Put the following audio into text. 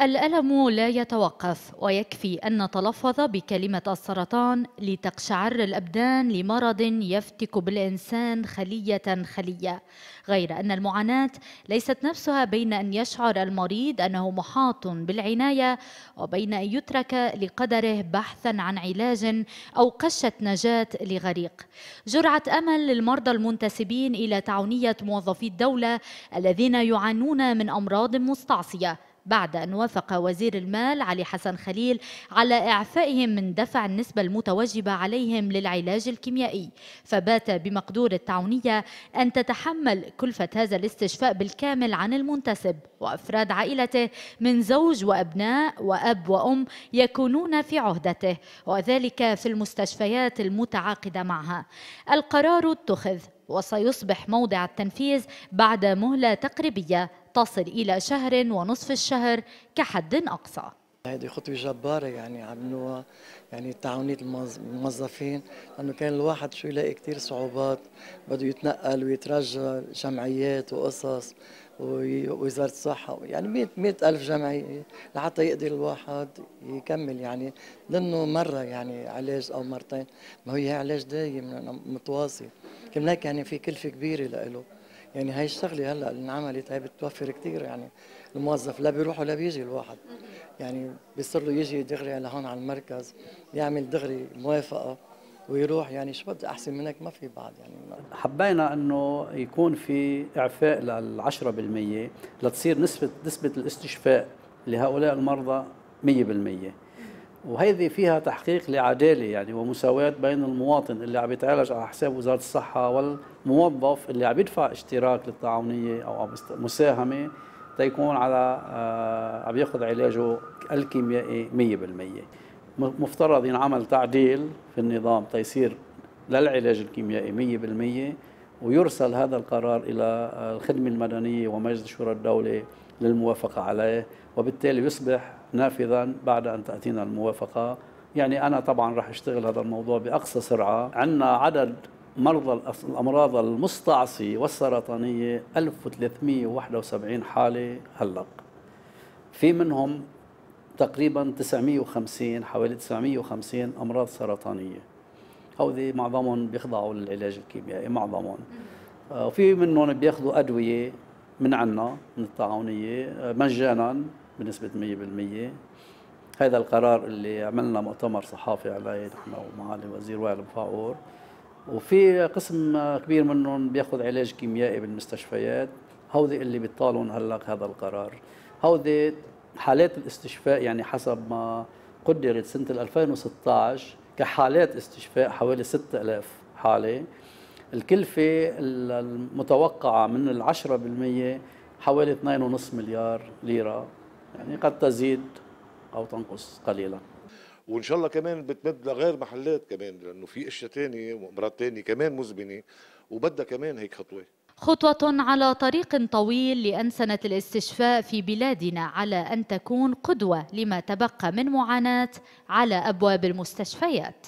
الألم لا يتوقف ويكفي أن نتلفظ بكلمة السرطان لتقشعر الأبدان لمرض يفتك بالإنسان خلية خلية غير أن المعاناة ليست نفسها بين أن يشعر المريض أنه محاط بالعناية وبين أن يترك لقدره بحثا عن علاج أو قشة نجاة لغريق جرعة أمل للمرضى المنتسبين إلى تعاونية موظفي الدولة الذين يعانون من أمراض مستعصية بعد أن وافق وزير المال علي حسن خليل على إعفائهم من دفع النسبة المتوجبة عليهم للعلاج الكيميائي فبات بمقدور التعونية أن تتحمل كلفة هذا الاستشفاء بالكامل عن المنتسب وأفراد عائلته من زوج وأبناء وأب وأم يكونون في عهدته وذلك في المستشفيات المتعاقدة معها القرار اتخذ وسيصبح موضع التنفيذ بعد مهلة تقريبية تصل إلى شهر ونصف الشهر كحد أقصى هذه خطوة جبارة يعني عملوها يعني تعاونية الموظفين لأنه كان الواحد شو يلاقي كثير صعوبات بده يتنقل ويترجى جمعيات وقصص ووزاره الصحه يعني 100 100000 جمعيه لحتى يقدر الواحد يكمل يعني لانه مره يعني علاج او مرتين ما هو علاج دايم متواصل كمان يعني في كلفه كبيره لإله يعني هاي الشغله هلا اللي انعملت هي بتوفر كثير يعني الموظف لا بيروح ولا بيجي الواحد يعني بيصير له يجي دغري لهون على المركز يعمل دغري موافقه ويروح يعني شو بدي احسن منك ما في بعض يعني ما. حبينا انه يكون في اعفاء لل 10% لتصير نسبه نسبه الاستشفاء لهؤلاء المرضى 100% وهذه فيها تحقيق لعدالة يعني ومساواة بين المواطن اللي عم يتعالج على حساب وزارة الصحة والموظف اللي عم يدفع اشتراك للطاعونية أو مساهمة تيكون على آه، عم ياخذ علاجه الكيميائي 100% مفترض ينعمل تعديل في النظام تيسير للعلاج الكيميائي 100% ويرسل هذا القرار إلى الخدمة المدنية ومجلس الشورى الدولة للموافقة عليه وبالتالي يصبح نافذا بعد أن تأتينا الموافقة يعني أنا طبعا رح أشتغل هذا الموضوع بأقصى سرعة عندنا عدد مرضى الأمراض المستعصية والسرطانية 1371 حالة هلق في منهم تقريبا 950 حوالي 950 امراض سرطانيه هودي معظمهم بيخضعوا للعلاج الكيميائي معظمهم آه، وفي منهم بياخذوا ادويه من عنا من الطاعونيه آه، مجانا بنسبه 100% هذا القرار اللي عملنا مؤتمر صحافي عليه نحن ومعالي الوزير وائل فاعور وفي قسم كبير منهم بياخذ علاج كيميائي بالمستشفيات هودي اللي بيطالون هلا هذا القرار هودي حالات الاستشفاء يعني حسب ما قدرت سنة 2016 كحالات استشفاء حوالي 6000 حالة الكلفة المتوقعة من ال 10% حوالي 2.5 مليار ليرة يعني قد تزيد أو تنقص قليلا وان شاء الله كمان بتمد لغير محلات كمان لانه في اشياء ثانيه وامراض ثانيه كمان مزمنه وبدها كمان هيك خطوه خطوة على طريق طويل لأنسنة الاستشفاء في بلادنا على أن تكون قدوة لما تبقى من معاناة على أبواب المستشفيات